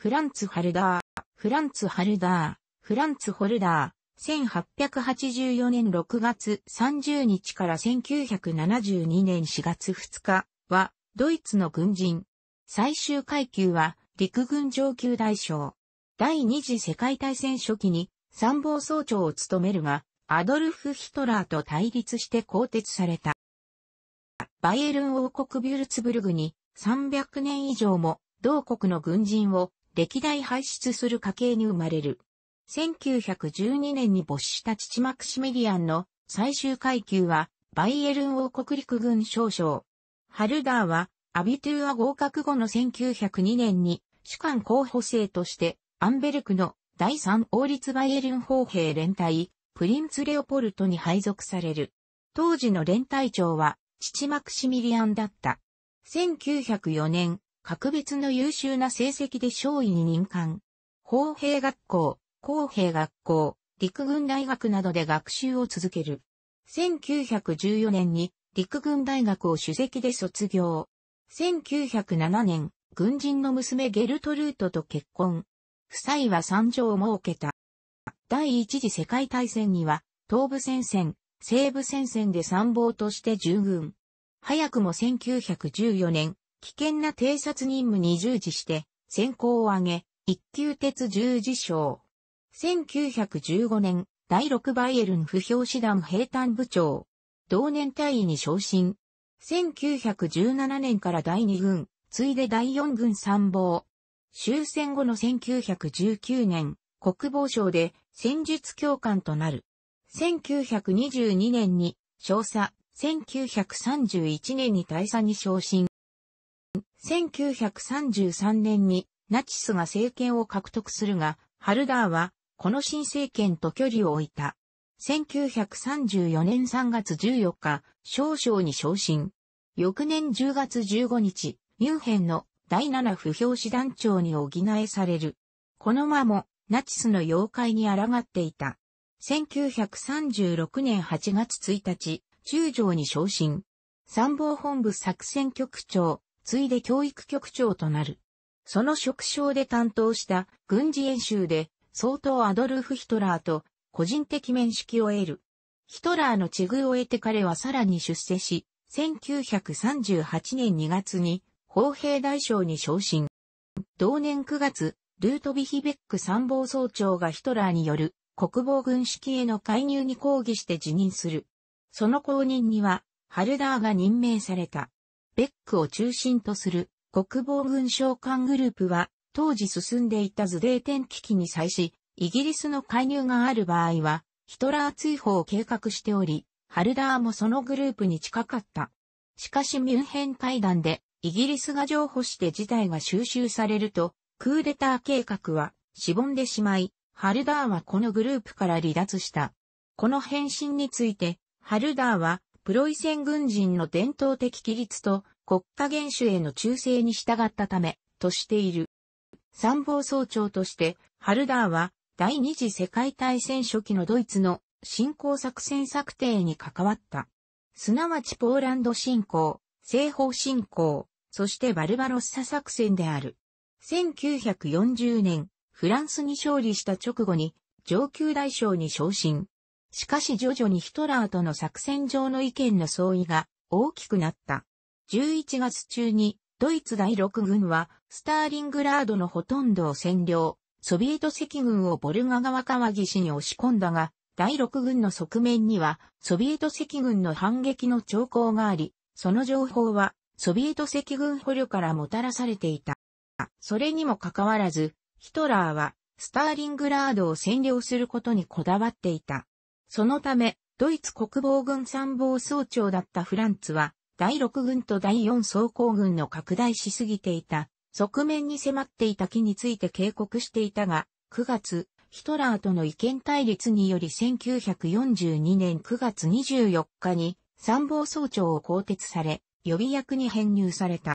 フランツ・ハルダー、フランツ・ハルダー、フランツ・ホルダー、1884年6月30日から1972年4月2日は、ドイツの軍人。最終階級は、陸軍上級大将。第二次世界大戦初期に参謀総長を務めるが、アドルフ・ヒトラーと対立して更迭された。バイエルン王国ビュルツブルグに300年以上も同国の軍人を歴代排出する家系に生まれる。1912年に没した父マクシミリアンの最終階級は、バイエルン王国陸軍少将。ハルダーは、アビトゥア合格後の1902年に、主官候補生として、アンベルクの第三王立バイエルン砲兵連隊、プリンツ・レオポルトに配属される。当時の連隊長は、父マクシミリアンだった。1904年、格別の優秀な成績で少尉に任官。砲兵学校、工兵学校、陸軍大学などで学習を続ける。1914年に陸軍大学を主席で卒業。1907年、軍人の娘ゲルトルートと結婚。夫妻は三女を設けた。第一次世界大戦には、東部戦線、西部戦線で参謀として従軍。早くも1914年、危険な偵察任務に従事して、先行を上げ、一級鉄十字章。1915年、第6バイエルン不評師団兵坦部長。同年退位に昇進。1917年から第2軍、ついで第4軍参謀。終戦後の1919年、国防省で戦術教官となる。1922年に少佐、1931年に大佐に昇進。1933年にナチスが政権を獲得するが、ハルダーはこの新政権と距離を置いた。1934年3月14日、少将に昇進。翌年10月15日、ミュンヘンの第7不評師団長に補えされる。この間もナチスの妖怪に抗っていた。1936年8月1日、中将に昇進。参謀本部作戦局長、次いで教育局長となる。その職掌で担当した軍事演習で、総統アドルフ・ヒトラーと個人的面識を得る。ヒトラーの地遇を得て彼はさらに出世し、1938年2月に砲兵大将に昇進。同年9月、ルートビヒベック参謀総長がヒトラーによる国防軍式への介入に抗議して辞任する。その後任には、ハルダーが任命された。ベックを中心とする国防軍将官グループは、当時進んでいたズデーテン危機に際し、イギリスの介入がある場合は、ヒトラー追放を計画しており、ハルダーもそのグループに近かった。しかしミュンヘン会談で、イギリスが譲歩して事態が収集されると、クーデター計画は、しぼんでしまい、ハルダーはこのグループから離脱した。この返信について、ハルダーは、プロイセン軍人の伝統的規律と国家元首への忠誠に従ったため、としている。参謀総長として、ハルダーは第二次世界大戦初期のドイツの侵攻作戦策定に関わった。すなわちポーランド侵攻、西方侵攻、そしてバルバロッサ作戦である。1940年、フランスに勝利した直後に上級大将に昇進。しかし徐々にヒトラーとの作戦上の意見の相違が大きくなった。11月中にドイツ第6軍はスターリングラードのほとんどを占領、ソビエト赤軍をボルガ川川岸に押し込んだが、第6軍の側面にはソビエト赤軍の反撃の兆候があり、その情報はソビエト赤軍捕虜からもたらされていた。それにもかかわらず、ヒトラーはスターリングラードを占領することにこだわっていた。そのため、ドイツ国防軍参謀総長だったフランツは、第6軍と第4装甲軍の拡大しすぎていた、側面に迫っていた木について警告していたが、9月、ヒトラーとの意見対立により1942年9月24日に参謀総長を更迭され、予備役に編入された。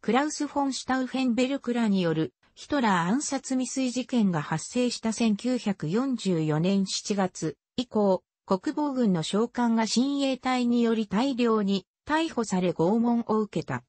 クラウス・フォン・シュタウフェンベルクラによるヒトラー暗殺未遂事件が発生した1944年7月以降、国防軍の将官が親衛隊により大量に逮捕され拷問を受けた。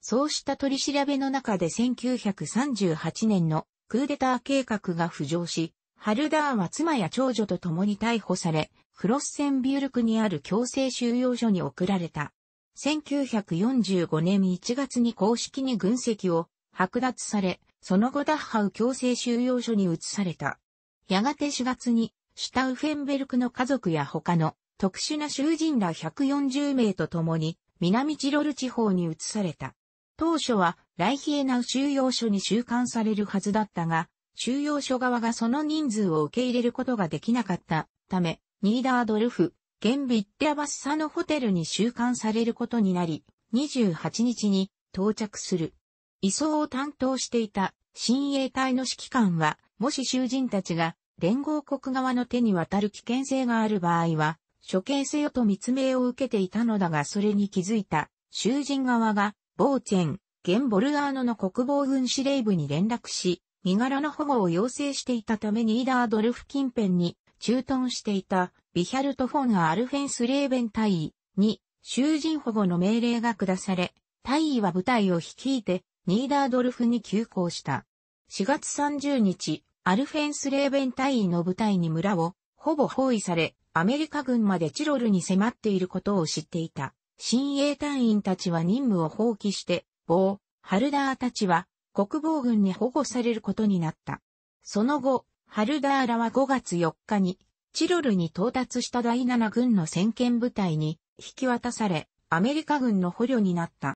そうした取り調べの中で1938年のクーデター計画が浮上し、ハルダーは妻や長女と共に逮捕され、フロッセンビュルクにある強制収容所に送られた。1945年1月に公式に軍籍を剥奪され、その後ダッハウ強制収容所に移された。やがて4月に、シュタウフェンベルクの家族や他の特殊な囚人ら140名と共に、南チロル地方に移された。当初は、ライヒエナウ収容所に収監されるはずだったが、収容所側がその人数を受け入れることができなかったため、ニーダードルフ、現ビッテアバッサのホテルに収監されることになり、28日に到着する。移送を担当していた親衛隊の指揮官は、もし囚人たちが連合国側の手に渡る危険性がある場合は、処刑せよと密命を受けていたのだがそれに気づいた囚人側が、ボーチェン、現ボルアーノの国防軍司令部に連絡し、身柄の保護を要請していたためにイダードルフ近辺に駐屯していたビヒャルト・フォン・アルフェンス・レーベン隊員に囚人保護の命令が下され、大尉は部隊を率いてニーダードルフに急行した。4月30日、アルフェンスレーベン隊員の部隊に村をほぼ包囲され、アメリカ軍までチロルに迫っていることを知っていた。新鋭隊員たちは任務を放棄して、ボー、ハルダーたちは国防軍に保護されることになった。その後、ハルダーらは5月4日に、チロルに到達した第7軍の先遣部隊に引き渡され、アメリカ軍の捕虜になった。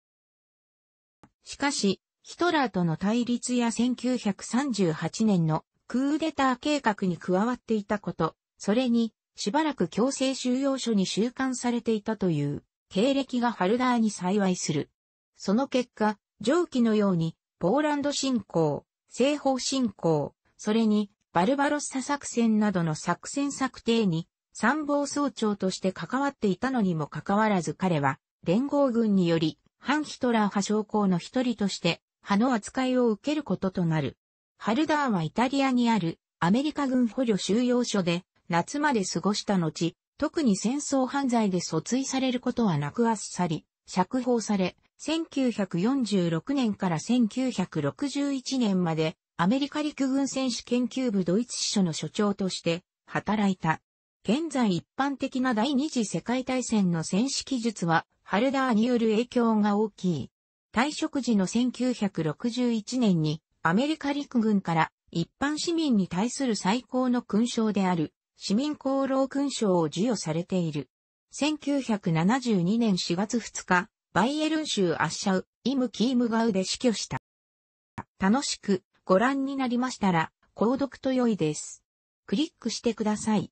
しかし、ヒトラーとの対立や1938年のクーデター計画に加わっていたこと、それに、しばらく強制収容所に収監されていたという経歴がハルダーに幸いする。その結果、上記のように、ポーランド侵攻、西方侵攻、それに、バルバロッサ作戦などの作戦策定に、参謀総長として関わっていたのにもかかわらず彼は、連合軍により、ハンヒトラー派将校の一人として、派の扱いを受けることとなる。ハルダーはイタリアにあるアメリカ軍捕虜収容所で夏まで過ごした後、特に戦争犯罪で訴追されることはなくあっさり、釈放され、1946年から1961年までアメリカ陸軍戦士研究部ドイツ支所の所長として働いた。現在一般的な第二次世界大戦の戦士記述はハルダーによる影響が大きい。退職時の1961年にアメリカ陸軍から一般市民に対する最高の勲章である市民功労勲章を授与されている。1972年4月2日、バイエルン州アッシャウ、イム・キームガウで死去した。楽しくご覧になりましたら、購読と良いです。クリックしてください。